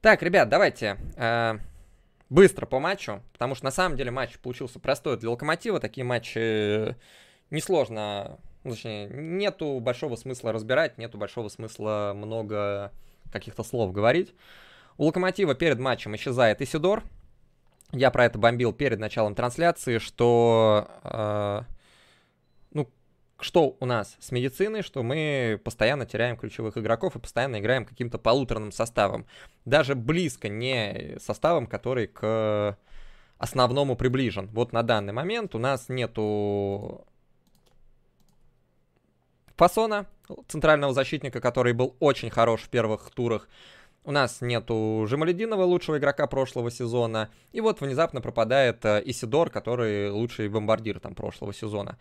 Так, ребят, давайте э, быстро по матчу, потому что на самом деле матч получился простой для Локомотива. Такие матчи э, несложно, ну, точнее, нету большого смысла разбирать, нету большого смысла много каких-то слов говорить. У Локомотива перед матчем исчезает Исидор. Я про это бомбил перед началом трансляции, что э, что у нас с медициной, что мы постоянно теряем ключевых игроков и постоянно играем каким-то полуторным составом. Даже близко не составом, который к основному приближен. Вот на данный момент у нас нету Фасона, центрального защитника, который был очень хорош в первых турах. У нас нету Жемалединова, лучшего игрока прошлого сезона. И вот внезапно пропадает э, Исидор, который лучший бомбардир там прошлого сезона.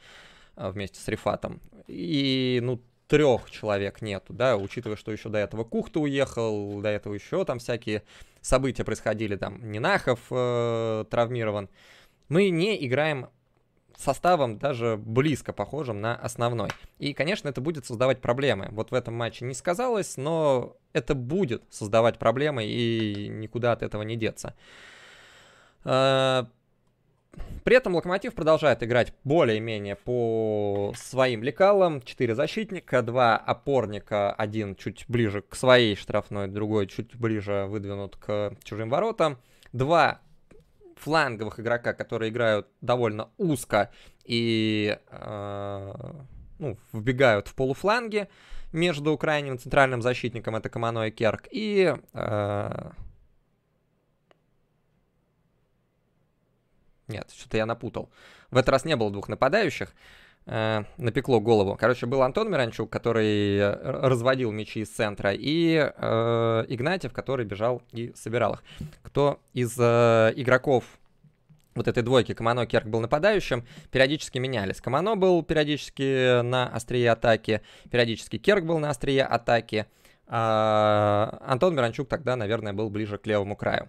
А, вместе с Рифатом. И, ну, трех человек нету, да, учитывая, что еще до этого Кухта уехал, до этого еще там всякие события происходили, там Нинахов э, травмирован. Мы не играем составом даже близко похожим на основной. И, конечно, это будет создавать проблемы. Вот в этом матче не сказалось, но это будет создавать проблемы, и никуда от этого не деться. Э -э при этом Локомотив продолжает играть более-менее по своим лекалам. Четыре защитника, два опорника, один чуть ближе к своей штрафной, другой чуть ближе выдвинут к чужим воротам. Два фланговых игрока, которые играют довольно узко и э, ну, вбегают в полуфланги между крайним центральным защитником, это Камано и Керк, и э, Нет, что-то я напутал. В этот раз не было двух нападающих. Э, напекло голову. Короче, был Антон Миранчук, который э, разводил мячи из центра, и э, Игнатьев, который бежал и собирал их. Кто из э, игроков вот этой двойки Камано Керк был нападающим, периодически менялись. Камано был периодически на острие атаки, периодически Керк был на острие атаки. А Антон Миранчук тогда, наверное, был ближе к левому краю.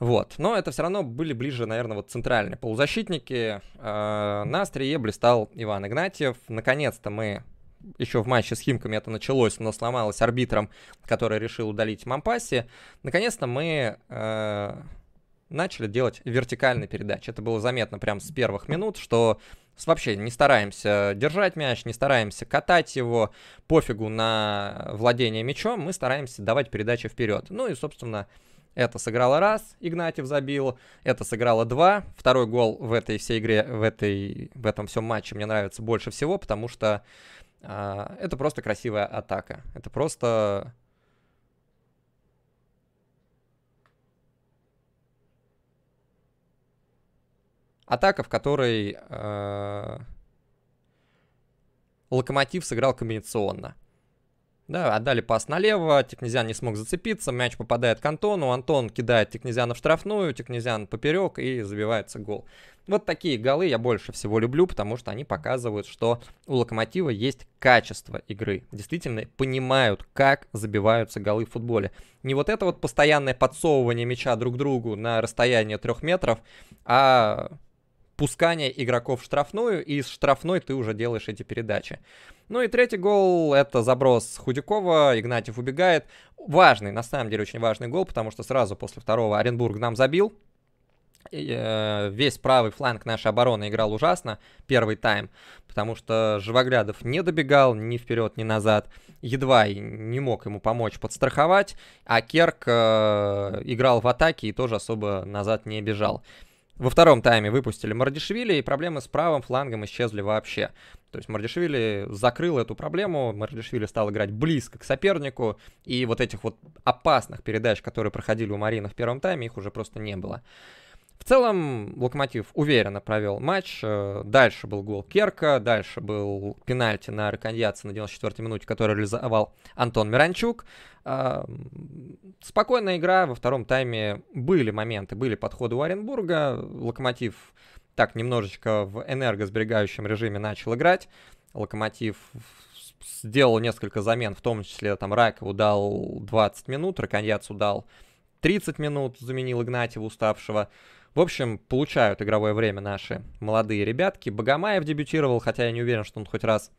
Вот. Но это все равно были ближе, наверное, вот центральные полузащитники. А, на острие блистал Иван Игнатьев. Наконец-то мы еще в матче с Химками это началось, но сломалось арбитром, который решил удалить Мампаси. Наконец-то мы э, начали делать вертикальные передачи. Это было заметно прям с первых минут, что вообще не стараемся держать мяч, не стараемся катать его, пофигу на владение мячом, мы стараемся давать передачи вперед. Ну и, собственно, это сыграло раз, Игнатьев забил. Это сыграло два. Второй гол в этой всей игре, в, этой, в этом всем матче мне нравится больше всего, потому что э, это просто красивая атака. Это просто... Атака, в которой э, Локомотив сыграл комбинационно. Да, отдали пас налево, Текнезиан не смог зацепиться, мяч попадает к Антону, Антон кидает Текнезиана в штрафную, Текнезиан поперек и забивается гол. Вот такие голы я больше всего люблю, потому что они показывают, что у Локомотива есть качество игры. Действительно понимают, как забиваются голы в футболе. Не вот это вот постоянное подсовывание мяча друг другу на расстояние трех метров, а пускание игроков в штрафную, и из штрафной ты уже делаешь эти передачи. Ну и третий гол — это заброс Худякова, Игнатьев убегает. Важный, на самом деле очень важный гол, потому что сразу после второго Оренбург нам забил. И, э, весь правый фланг нашей обороны играл ужасно первый тайм, потому что Живоглядов не добегал ни вперед, ни назад, едва и не мог ему помочь подстраховать, а Керк э, играл в атаке и тоже особо назад не бежал. Во втором тайме выпустили Мардишвили, и проблемы с правым флангом исчезли вообще. То есть Мардишвили закрыл эту проблему, Мардишвили стал играть близко к сопернику, и вот этих вот опасных передач, которые проходили у Марина в первом тайме, их уже просто не было. В целом, Локомотив уверенно провел матч. Э, дальше был гол Керка, дальше был пенальти на Раконьяца на 94-й минуте, который реализовал Антон Миранчук. Э, спокойная игра. Во втором тайме были моменты, были подходы у Оренбурга. Локомотив так немножечко в энергосберегающем режиме начал играть. Локомотив сделал несколько замен, в том числе там Ракову дал 20 минут, Раконьяцу дал 30 минут, заменил Игнатьева уставшего. В общем, получают игровое время наши молодые ребятки. Богомаев дебютировал, хотя я не уверен, что он хоть раз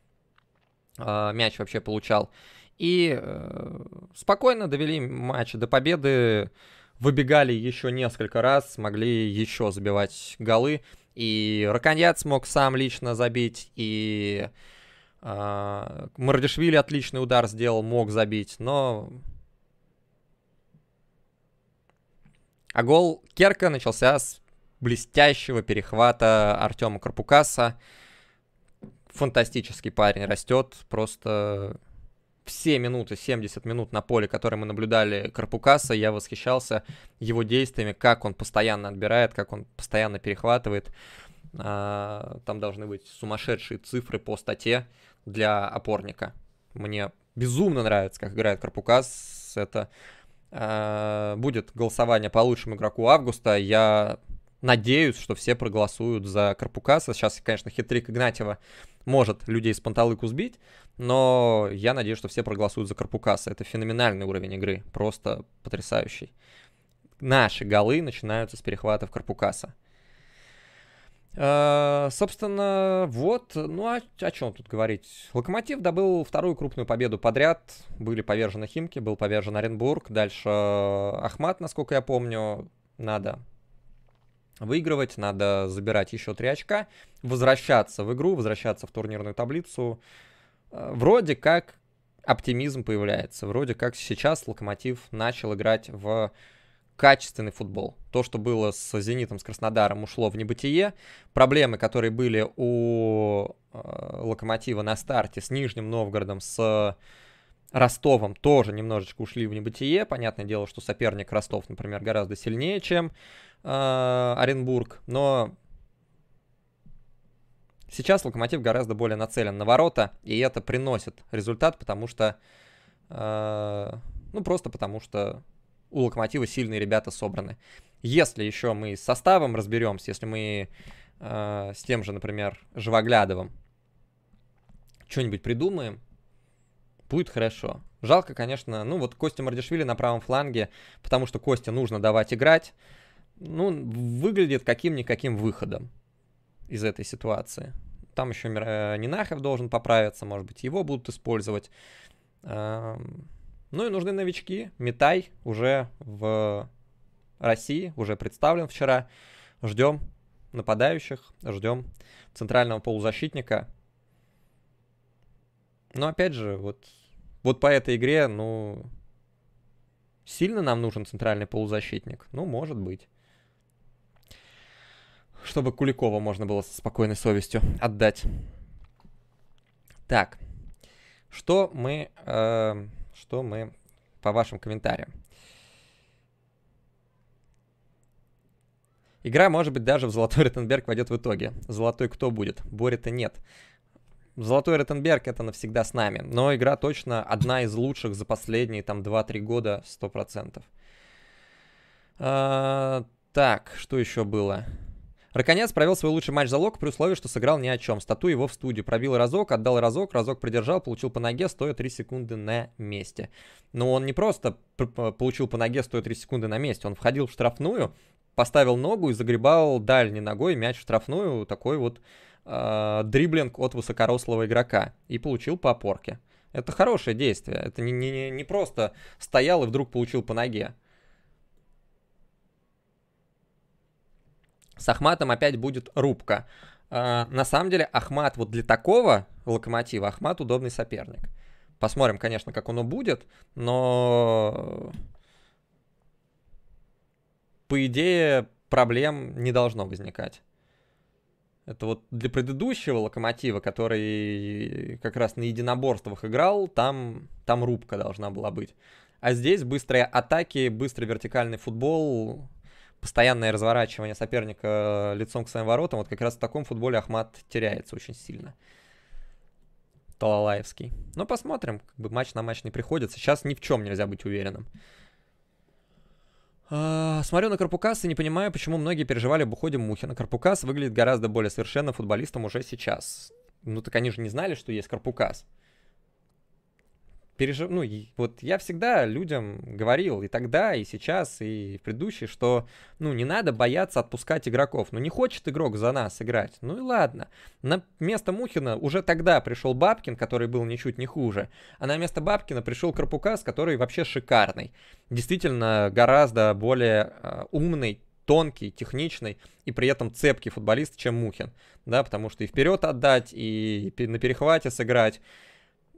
э, мяч вообще получал. И э, спокойно довели матч до победы. Выбегали еще несколько раз, смогли еще забивать голы. И Раконьяц смог сам лично забить, и э, Мардишвили отличный удар сделал, мог забить, но А гол Керка начался с блестящего перехвата Артема Карпукаса. Фантастический парень растет. Просто все минуты, 70 минут на поле, которые мы наблюдали Карпукаса, я восхищался его действиями, как он постоянно отбирает, как он постоянно перехватывает. А, там должны быть сумасшедшие цифры по статье для опорника. Мне безумно нравится, как играет Карпукас. Это Э, будет голосование по лучшему игроку августа. Я надеюсь, что все проголосуют за Карпукаса. Сейчас, конечно, хитрик Игнатьева может людей с панталыку сбить, но я надеюсь, что все проголосуют за Карпукаса. Это феноменальный уровень игры, просто потрясающий. Наши голы начинаются с перехватов Карпукаса. А, собственно, вот, ну а о чем тут говорить? Локомотив добыл вторую крупную победу подряд. Были повержены Химки, был повержен Оренбург. Дальше э, Ахмат, насколько я помню, надо выигрывать, надо забирать еще три очка, возвращаться в игру, возвращаться в турнирную таблицу. Э, вроде как оптимизм появляется. Вроде как сейчас Локомотив начал играть в качественный футбол. То, что было с «Зенитом», с «Краснодаром», ушло в небытие. Проблемы, которые были у э, «Локомотива» на старте с Нижним Новгородом, с э, Ростовом, тоже немножечко ушли в небытие. Понятное дело, что соперник Ростов, например, гораздо сильнее, чем э, Оренбург. Но сейчас «Локомотив» гораздо более нацелен на ворота, и это приносит результат, потому что... Э, ну, просто потому что у Локомотива сильные ребята собраны. Если еще мы с составом разберемся, если мы э, с тем же, например, Живоглядовым что-нибудь придумаем, будет хорошо. Жалко, конечно, ну вот Костя Мардишвили на правом фланге, потому что Костя нужно давать играть. Ну, выглядит каким-никаким выходом из этой ситуации. Там еще э, Нинахов должен поправиться, может быть, его будут использовать. Эм, ну и нужны новички. Метай уже в России, уже представлен вчера. Ждем нападающих, ждем центрального полузащитника. Но опять же, вот, вот по этой игре, ну, сильно нам нужен центральный полузащитник? Ну, может быть. Чтобы Куликова можно было со спокойной совестью отдать. Так, что мы... Э что мы по вашим комментариям. Игра, может быть, даже в золотой Ротенберг войдет в итоге. Золотой кто будет? Боря то нет. Золотой Ротенберг это навсегда с нами. Но игра точно одна из лучших за последние там 2-3 года 100%. А, так, что еще было? Раконец провел свой лучший матч за Лок, при условии, что сыграл ни о чем. Стату его в студию. Пробил разок, отдал разок, разок придержал, получил по ноге, стоя 3 секунды на месте. Но он не просто получил по ноге, стоя 3 секунды на месте. Он входил в штрафную, поставил ногу и загребал дальней ногой мяч в штрафную. Такой вот э, дриблинг от высокорослого игрока. И получил по опорке. Это хорошее действие. Это не, не, не просто стоял и вдруг получил по ноге. С Ахматом опять будет рубка. А, на самом деле Ахмат вот для такого локомотива, Ахмат удобный соперник. Посмотрим, конечно, как оно будет, но по идее проблем не должно возникать. Это вот для предыдущего локомотива, который как раз на единоборствах играл, там, там рубка должна была быть. А здесь быстрые атаки, быстрый вертикальный футбол, постоянное разворачивание соперника э, лицом к своим воротам, вот как раз в таком футболе Ахмат теряется очень сильно. Талалаевский. Но ну, посмотрим, как бы матч на матч не приходится. Сейчас ни в чем нельзя быть уверенным. А, смотрю на Карпукас и не понимаю, почему многие переживали об уходе Мухина. Карпукас выглядит гораздо более совершенным футболистом уже сейчас. Ну так они же не знали, что есть Карпукас пережив... ну, вот я всегда людям говорил и тогда, и сейчас, и в предыдущий, что, ну, не надо бояться отпускать игроков. Ну, не хочет игрок за нас играть. Ну и ладно. На место Мухина уже тогда пришел Бабкин, который был ничуть не хуже, а на место Бабкина пришел Карпукас, который вообще шикарный. Действительно, гораздо более э, умный, тонкий, техничный и при этом цепкий футболист, чем Мухин. Да, потому что и вперед отдать, и на перехвате сыграть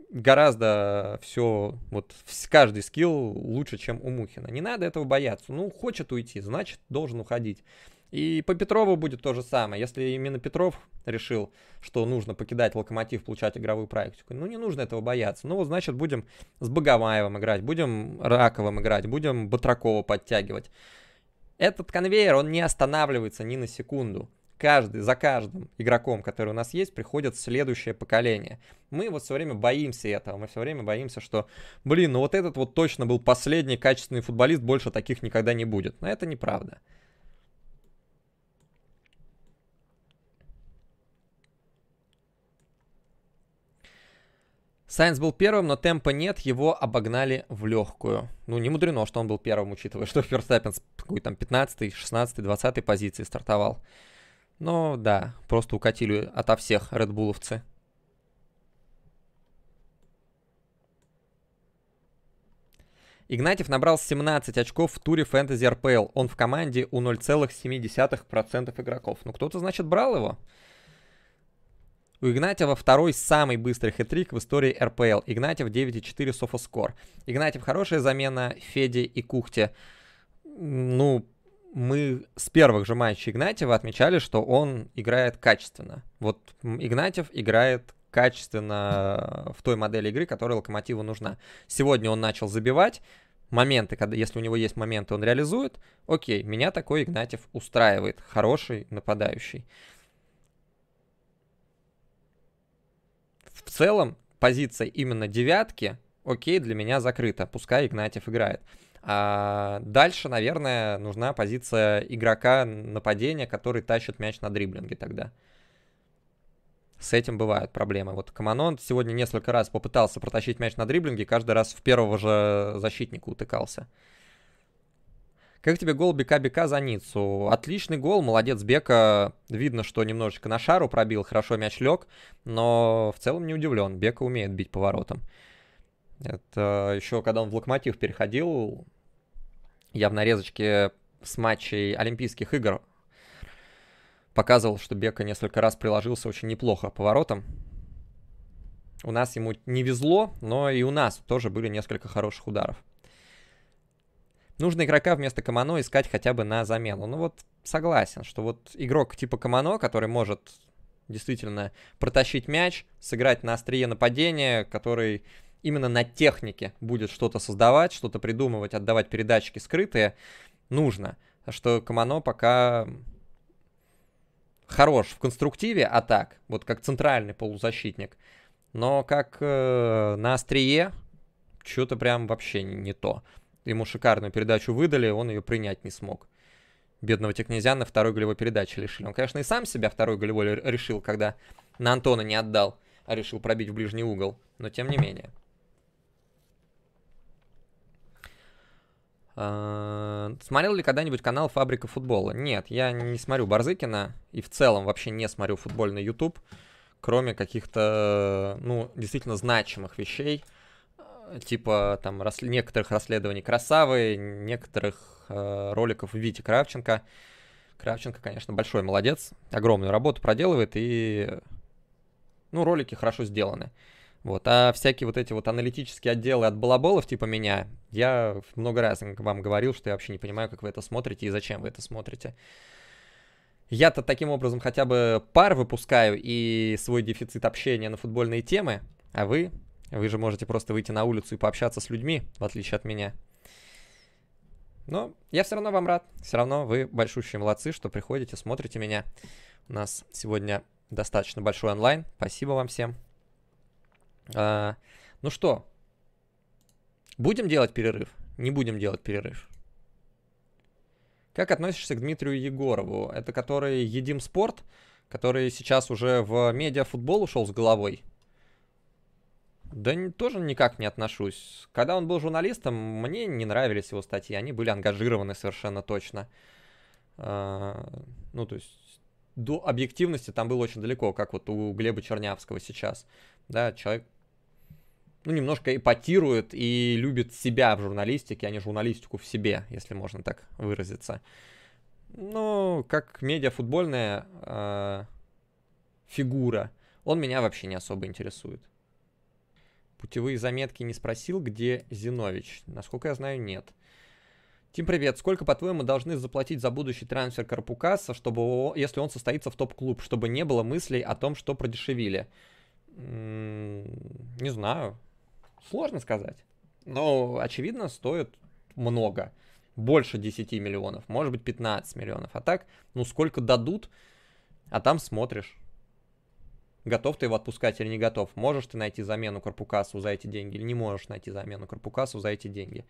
гораздо все, вот каждый скилл лучше, чем у Мухина. Не надо этого бояться. Ну, хочет уйти, значит, должен уходить. И по Петрову будет то же самое. Если именно Петров решил, что нужно покидать локомотив, получать игровую практику, ну не нужно этого бояться. Ну вот значит будем с Богомаевым играть, будем Раковым играть, будем Батракова подтягивать. Этот конвейер, он не останавливается ни на секунду каждый, за каждым игроком, который у нас есть, приходит следующее поколение. Мы вот все время боимся этого, мы все время боимся, что, блин, ну вот этот вот точно был последний качественный футболист, больше таких никогда не будет. Но это неправда. Сайнс был первым, но темпа нет, его обогнали в легкую. Ну, не мудрено, что он был первым, учитывая, что Ферстаппен с какой там 15-й, 16-й, 20-й позиции стартовал. Но да, просто укатили ото всех редбуловцы. Игнатьев набрал 17 очков в туре Фэнтези РПЛ. Он в команде у 0,7% игроков. Ну, кто-то, значит, брал его. У Игнатьева второй самый быстрый хитрик в истории РПЛ. Игнатьев 9,4 софоскор. Игнатьев хорошая замена Феде и Кухте. Ну, мы с первых же матчей Игнатьева отмечали, что он играет качественно. Вот Игнатьев играет качественно э, в той модели игры, которая Локомотиву нужна. Сегодня он начал забивать, моменты, когда, если у него есть моменты, он реализует, окей, меня такой Игнатьев устраивает, хороший нападающий. В целом, позиция именно девятки, окей, для меня закрыта, пускай Игнатьев играет. А дальше, наверное, нужна позиция игрока нападения, который тащит мяч на дриблинге тогда. С этим бывают проблемы. Вот Каманон сегодня несколько раз попытался протащить мяч на дриблинге, каждый раз в первого же защитника утыкался. Как тебе гол Бека Бека за Ниццу? Отличный гол, молодец Бека. Видно, что немножечко на шару пробил, хорошо мяч лег, но в целом не удивлен. Бека умеет бить поворотом. Это э, еще когда он в локомотив переходил, я в нарезочке с матчей Олимпийских игр показывал, что Бека несколько раз приложился очень неплохо поворотом. У нас ему не везло, но и у нас тоже были несколько хороших ударов. Нужно игрока вместо Камано искать хотя бы на замену. Ну вот согласен, что вот игрок типа Камано, который может действительно протащить мяч, сыграть на острие нападения, который именно на технике будет что-то создавать, что-то придумывать, отдавать передатчики скрытые, нужно. а что Камано пока хорош в конструктиве а так вот как центральный полузащитник, но как э, на острие что-то прям вообще не то. Ему шикарную передачу выдали, он ее принять не смог. Бедного Текнезяна второй голевой передачи лишили. Он, конечно, и сам себя второй голевой решил, когда на Антона не отдал, а решил пробить в ближний угол, но тем не менее. А, смотрел ли когда-нибудь канал Фабрика футбола? Нет, я не смотрю Барзыкина и в целом вообще не смотрю футбольный YouTube, кроме каких-то, ну, действительно значимых вещей, э, типа там рас... некоторых расследований Красавы, некоторых э, роликов Вити Кравченко. Кравченко, конечно, большой молодец, огромную работу проделывает и, ну, ролики хорошо сделаны. Вот, а всякие вот эти вот аналитические отделы от балаболов типа меня, я много раз вам говорил, что я вообще не понимаю, как вы это смотрите и зачем вы это смотрите. Я-то таким образом хотя бы пар выпускаю и свой дефицит общения на футбольные темы, а вы, вы же можете просто выйти на улицу и пообщаться с людьми, в отличие от меня. Но я все равно вам рад. Все равно вы большущие молодцы, что приходите, смотрите меня. У нас сегодня достаточно большой онлайн. Спасибо вам всем. А, ну что, будем делать перерыв? Не будем делать перерыв. Как относишься к Дмитрию Егорову? Это который «Едим спорт», который сейчас уже в медиафутбол ушел с головой. Да не, тоже никак не отношусь. Когда он был журналистом, мне не нравились его статьи, они были ангажированы совершенно точно. А, ну, то есть до объективности там было очень далеко, как вот у Глеба Чернявского сейчас. Да, человек ну, немножко эпатирует и любит себя в журналистике, а не журналистику в себе, если можно так выразиться. Ну, как медиафутбольная э, а, фигура, он меня вообще не особо интересует. Путевые заметки не спросил, где Зинович. Насколько я знаю, нет. Тим, привет. Сколько, по-твоему, должны заплатить за будущий трансфер Карпукаса, чтобы, если он состоится в топ-клуб, чтобы не было мыслей о том, что продешевили? Не знаю. Сложно сказать. Но, очевидно, стоит много. Больше 10 миллионов, может быть 15 миллионов. А так, ну сколько дадут, а там смотришь. Готов ты его отпускать или не готов? Можешь ты найти замену Карпукасу за эти деньги или не можешь найти замену Карпукасу за эти деньги?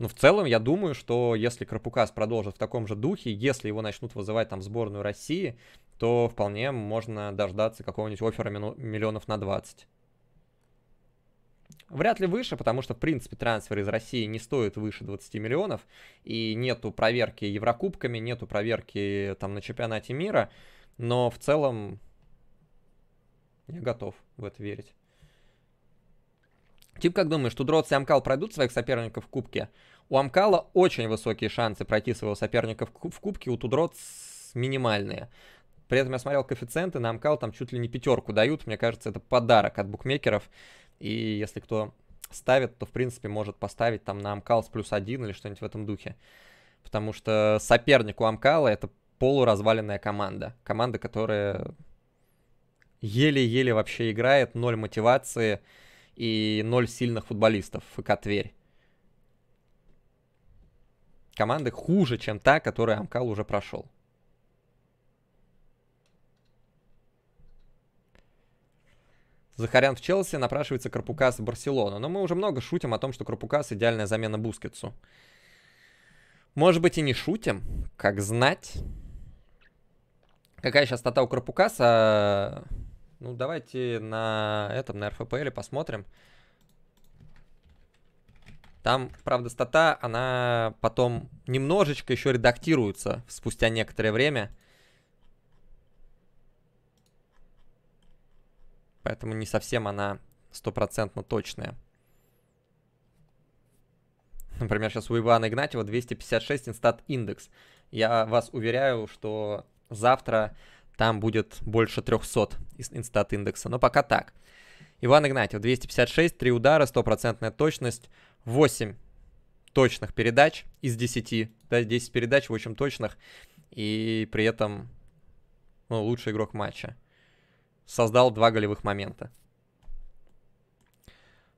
Но ну, в целом я думаю, что если Карпукас продолжит в таком же духе, если его начнут вызывать там в сборную России, то вполне можно дождаться какого-нибудь оффера миллионов на 20. Вряд ли выше, потому что, в принципе, трансфер из России не стоит выше 20 миллионов, и нету проверки Еврокубками, нету проверки там на чемпионате мира, но в целом я готов в это верить. Тип, как думаешь, что и Амкал пройдут своих соперников в Кубке? У Амкала очень высокие шансы пройти своего соперника в Кубке, у Тудроц минимальные. При этом я смотрел коэффициенты, на Амкал там чуть ли не пятерку дают. Мне кажется, это подарок от букмекеров и если кто ставит, то, в принципе, может поставить там на Амкалс плюс один или что-нибудь в этом духе. Потому что соперник у Амкала — это полуразваленная команда. Команда, которая еле-еле вообще играет, ноль мотивации и ноль сильных футболистов, ФК Тверь. Команды хуже, чем та, которую Амкал уже прошел. Захарян в Челси, напрашивается Карпукас в Барселону. Но мы уже много шутим о том, что Карпукас идеальная замена Бускетсу. Может быть и не шутим, как знать. Какая сейчас стата у Карпукаса? Ну, давайте на этом, на РФПЛ посмотрим. Там, правда, стата, она потом немножечко еще редактируется спустя некоторое время. поэтому не совсем она стопроцентно точная. Например, сейчас у Ивана Игнатьева 256 инстат индекс. Я вас уверяю, что завтра там будет больше 300 инстат индекса, но пока так. Иван Игнатьев 256, 3 удара, стопроцентная точность, 8 точных передач из 10, да, 10 передач, 8 точных, и при этом ну, лучший игрок матча создал два голевых момента.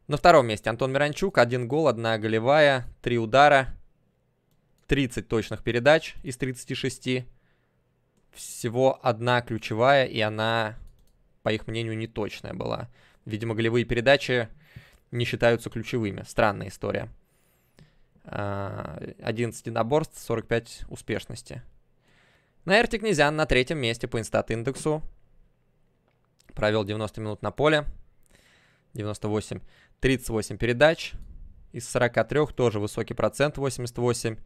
На втором месте Антон Миранчук. Один гол, одна голевая, три удара, 30 точных передач из 36. Всего одна ключевая, и она, по их мнению, не точная была. Видимо, голевые передачи не считаются ключевыми. Странная история. 11 а, единоборств, 45 успешности. На Эрте Князян на третьем месте по инстат-индексу. Провел 90 минут на поле. 98. 38 передач. Из 43 тоже высокий процент, 88.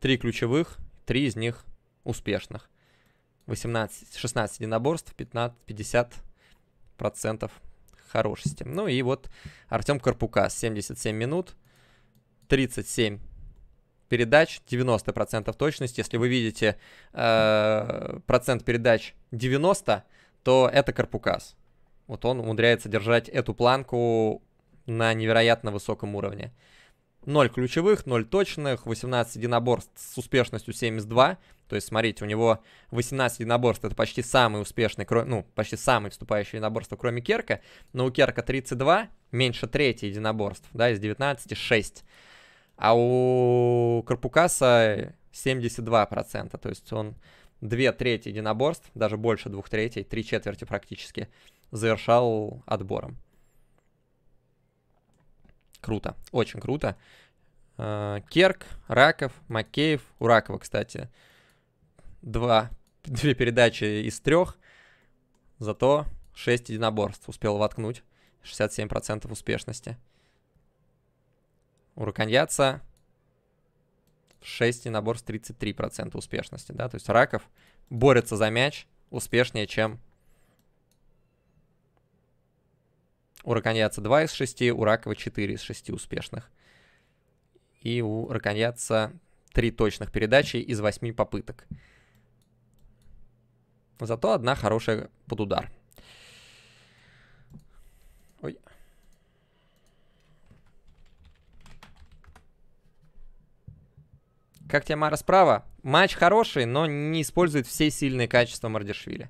Три ключевых, три из них успешных. 18, 16 единоборств, 15, 50 процентов хорошести. Ну и вот Артем Карпукас, 77 минут, 37 передач, 90% процентов точности. Если вы видите э, процент передач 90, то это Карпукас. Вот он умудряется держать эту планку на невероятно высоком уровне. 0 ключевых, 0 точных, 18 единоборств с успешностью 72. То есть, смотрите, у него 18 единоборств, это почти самый успешный, ну, почти самый вступающий единоборство, кроме Керка. Но у Керка 32, меньше трети единоборств, да, из 19 6. А у Карпукаса 72%, то есть он две трети единоборств, даже больше двух третей, три четверти практически, завершал отбором. Круто, очень круто. Э, Керк, Раков, Макеев. У Ракова, кстати, два, две передачи из трех. Зато 6 единоборств успел воткнуть. 67% успешности. У Руканьяца 6 набор с 33% успешности, да, то есть Раков борется за мяч успешнее, чем у Раконьяца 2 из 6, у Ракова 4 из 6 успешных. И у Раконьяца 3 точных передачи из 8 попыток. Зато одна хорошая под удар. Ой. Как тебе Мара справа? Матч хороший, но не использует все сильные качества Мардишвили.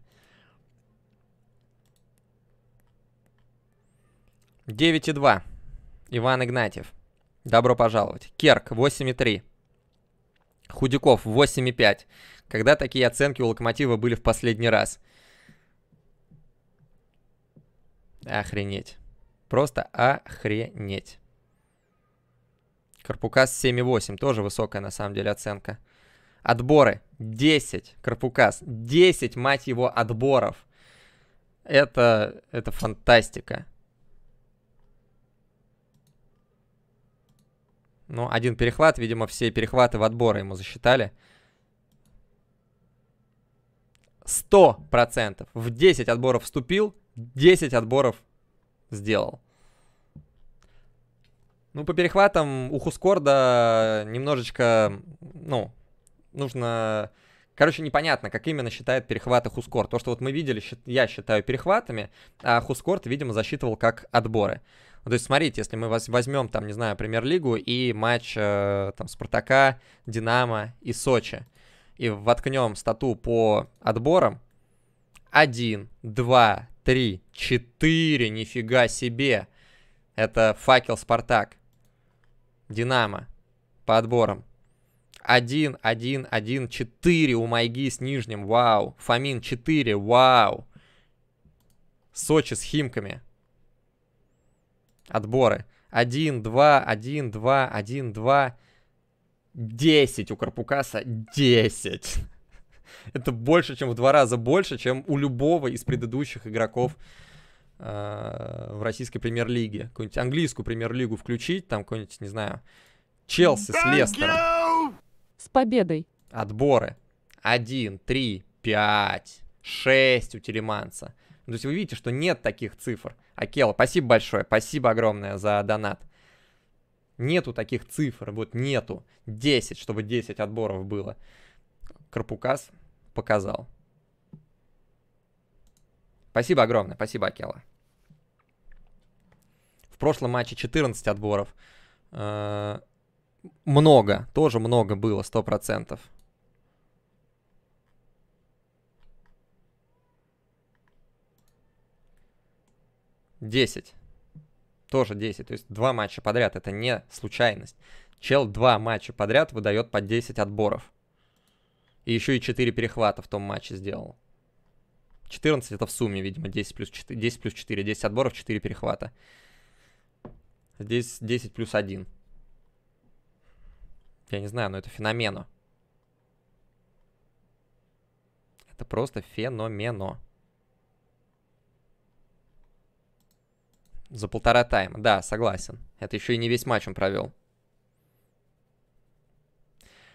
9,2. Иван Игнатьев. Добро пожаловать. Керк 8,3. Худяков 8,5. Когда такие оценки у Локомотива были в последний раз? Охренеть. Просто охренеть. Карпукас 7,8. Тоже высокая на самом деле оценка. Отборы. 10. Карпукас. 10, мать его, отборов. Это, это фантастика. Ну, один перехват. Видимо, все перехваты в отборы ему засчитали. 100%. В 10 отборов вступил, 10 отборов сделал. Ну, по перехватам у Хускорда немножечко, ну, нужно... Короче, непонятно, как именно считает перехваты Хускорд. То, что вот мы видели, я считаю перехватами, а Хускорд, видимо, засчитывал как отборы. Ну, то есть, смотрите, если мы возьмем, там, не знаю, Премьер-лигу и матч э, там Спартака, Динамо и Сочи, и воткнем стату по отборам, 1, 2, 3, 4, нифига себе, это факел Спартак. Динамо по отборам. 1, 1, 1, 4 у Майги с Нижним, вау. Фомин 4, вау. Сочи с Химками. Отборы. 1, 2, 1, 2, 1, 2. 10 у Карпукаса, 10. Это больше, чем в два раза больше, чем у любого из предыдущих игроков э, в российской премьер-лиге. Какую-нибудь английскую премьер-лигу включить, там какой-нибудь, не знаю, Челси с Лестером. С победой. Отборы. Один, три, пять, шесть у Телеманца. Ну, то есть вы видите, что нет таких цифр. Акела, спасибо большое, спасибо огромное за донат. Нету таких цифр, вот нету. 10, чтобы 10 отборов было. Карпукас показал. Спасибо огромное, спасибо, Акела прошлом матче 14 отборов. Э, много, тоже много было, 100%. Десять. Тоже 10. То есть два матча подряд. Это не случайность. Чел два матча подряд выдает по 10 отборов. И еще и 4 перехвата в том матче сделал. 14 это в сумме, видимо, 10 плюс 4, 10 плюс 4, 10 отборов, 4 перехвата. Здесь 10 плюс 1. Я не знаю, но это феномено. Это просто феномено. За полтора тайма. Да, согласен. Это еще и не весь матч он провел.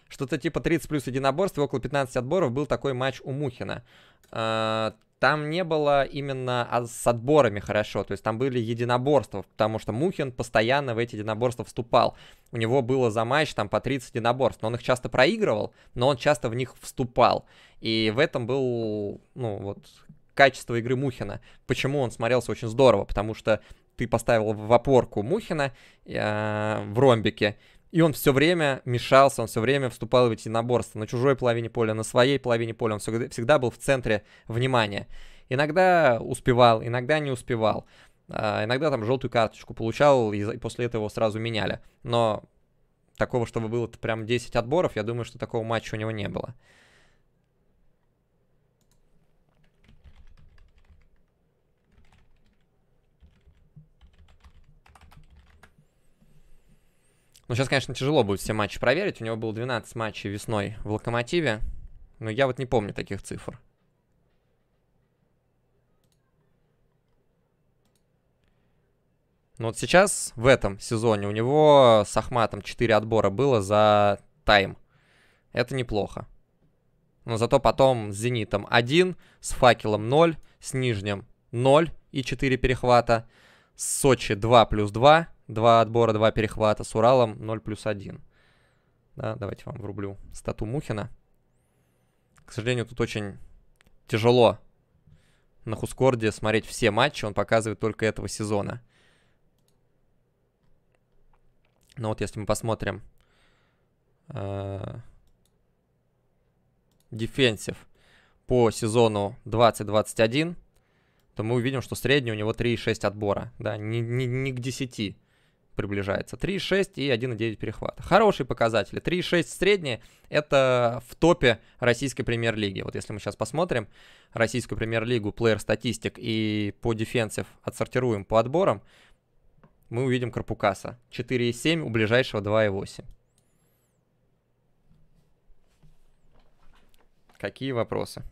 Что-то типа 30 плюс единоборств и около 15 отборов был такой матч у Мухина. А, там не было именно а, с отборами хорошо, то есть там были единоборства, потому что Мухин постоянно в эти единоборства вступал. У него было за матч там по 30 единоборств, но он их часто проигрывал, но он часто в них вступал. И в этом был, ну вот, качество игры Мухина. Почему он смотрелся очень здорово? Потому что ты поставил в опорку Мухина э, в ромбике, и он все время мешался, он все время вступал в эти наборства на чужой половине поля, на своей половине поля. Он всегда был в центре внимания. Иногда успевал, иногда не успевал. А, иногда там желтую карточку получал, и после этого его сразу меняли. Но такого, чтобы было прям 10 отборов, я думаю, что такого матча у него не было. Ну, сейчас, конечно, тяжело будет все матчи проверить. У него было 12 матчей весной в «Локомотиве». Но я вот не помню таких цифр. Но ну, вот сейчас, в этом сезоне, у него с Ахматом 4 отбора было за тайм. Это неплохо. Но зато потом с «Зенитом» 1, с «Факелом» 0, с «Нижним» 0 и 4 перехвата. С «Сочи» 2 плюс 2, два отбора, два перехвата с Уралом, 0 плюс 1. Да, давайте вам врублю стату Мухина. К сожалению, тут очень тяжело на Хускорде смотреть все матчи, он показывает только этого сезона. Но вот если мы посмотрим э, дефенсив по сезону 2021, то мы увидим, что средний у него 3,6 отбора, да, не, не, не к 10 приближается. 3,6 и 1,9 перехвата. Хорошие показатели. 3,6 средние – это в топе российской премьер-лиги. Вот если мы сейчас посмотрим российскую премьер-лигу, плеер-статистик и по дефенсив отсортируем по отборам, мы увидим Карпукаса. 4,7, у ближайшего 2,8. Какие вопросы?